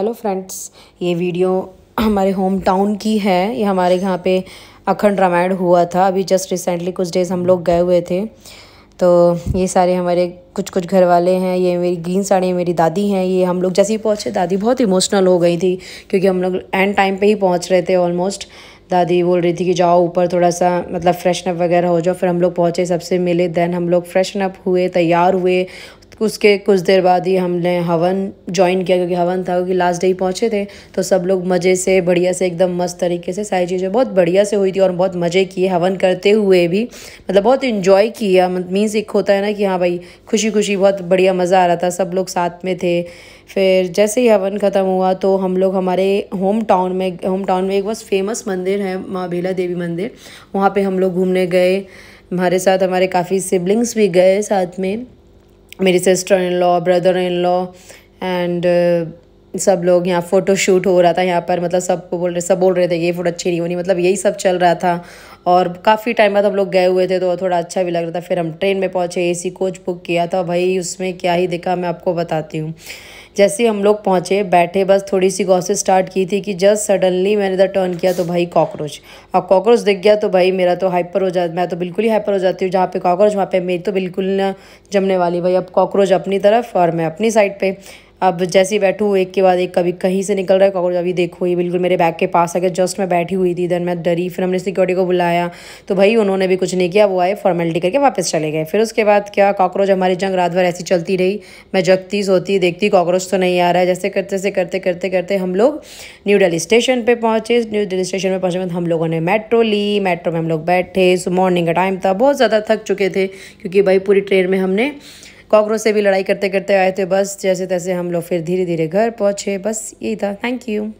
hello friends ये video हमारे home town की है ये हमारे यहाँ पे अखंड रामायण हुआ था अभी जस्ट रिसेंटली कुछ डेज़ हम लोग गए हुए थे तो ये सारे हमारे कुछ कुछ घर वाले हैं ये मेरी ग्रीन साड़ी मेरी दादी हैं ये हम लोग जैसे ही पहुँचे दादी बहुत इमोशनल हो गई थी क्योंकि हम लोग एंड टाइम पर ही पहुँच रहे थे ऑलमोस्ट दादी बोल रही थी कि जाओ ऊपर थोड़ा सा मतलब फ्रेशन अप वगैरह हो जाओ फिर हम लोग पहुँचे सबसे मिले देन हम लोग फ्रेशन अप हुए तैयार हुए उसके कुछ देर बाद ही हमने हवन ज्वाइन किया क्योंकि हवन था क्योंकि लास्ट डे ही पहुँचे थे तो सब लोग मज़े से बढ़िया से एकदम मस्त तरीके से सारी चीज़ें बहुत बढ़िया से हुई थी और बहुत मज़े किए हवन करते हुए भी मतलब बहुत इन्जॉय किया मीन्स मतलब एक होता है ना कि हाँ भाई खुशी खुशी बहुत बढ़िया मज़ा आ रहा था सब लोग साथ में थे फिर जैसे ही हवन ख़त्म हुआ तो हम लोग हमारे होम टाउन में होम टाउन में एक बस फेमस मंदिर है माँ बेला देवी मंदिर वहाँ पर हम लोग घूमने गए हमारे साथ हमारे काफ़ी सिबलिंग्स भी गए साथ में my sister-in-law brother-in-law and uh, सब लोग यहाँ फ़ोटो शूट हो रहा था यहाँ पर मतलब सबको बोल रहे सब बोल रहे थे ये फ़ोटो अच्छी नहीं होनी मतलब यही सब चल रहा था और काफ़ी टाइम बाद हम लोग गए हुए थे तो थोड़ा अच्छा भी लग रहा था फिर हम ट्रेन में पहुँचे सी कोच बुक किया था भाई उसमें क्या ही दिखा मैं आपको बताती हूँ जैसे हम लोग पहुँचे बैठे बस थोड़ी सी गौसे स्टार्ट की थी कि जस्ट सडनली मैंने इधर टर्न किया तो भाई कॉकरोच अब कॉकरोच दिख गया तो भाई मेरा तो हाइपर हो जाता मैं तो बिल्कुल ही हाइपर हो जाती हूँ जहाँ पे कॉकरोच वहाँ पे मेरी तो बिल्कुल ना जमने वाली भाई अब कॉकरोच अपनी तरफ और मैं अपनी साइड पर अब जैसे ही बैठू एक के बाद एक कभी कहीं से निकल रहा है कॉकरोच अभी देखो ये बिल्कुल मेरे बैग के पास आ गया जस्ट मैं बैठी हुई थी इधर मैं डरी फिर हमने सिक्योरिटी को बुलाया तो भाई उन्होंने भी कुछ नहीं किया वो आए फॉर्मेलिटी करके वापस चले गए फिर उसके बाद क्या कॉकरोच हमारी जंग रात भर ऐसी चलती रही मैं जगती सोती देखती कॉकरोच तो नहीं आ रहा है जैसे करते से करते करते करते हम लोग न्यू दिल्ली स्टेशन पर पहुँचे न्यू दिल्ली स्टेशन पर पहुँचे हम लोगों ने मेट्रो ली मेट्रो में हम लोग बैठे मॉर्निंग का टाइम था बहुत ज़्यादा थक चुके थे क्योंकि भाई पूरी ट्रेन में हमने कॉकरोच से भी लड़ाई करते करते आए थे बस जैसे तैसे हम लोग फिर धीरे धीरे घर पहुँचे बस यही था थैंक यू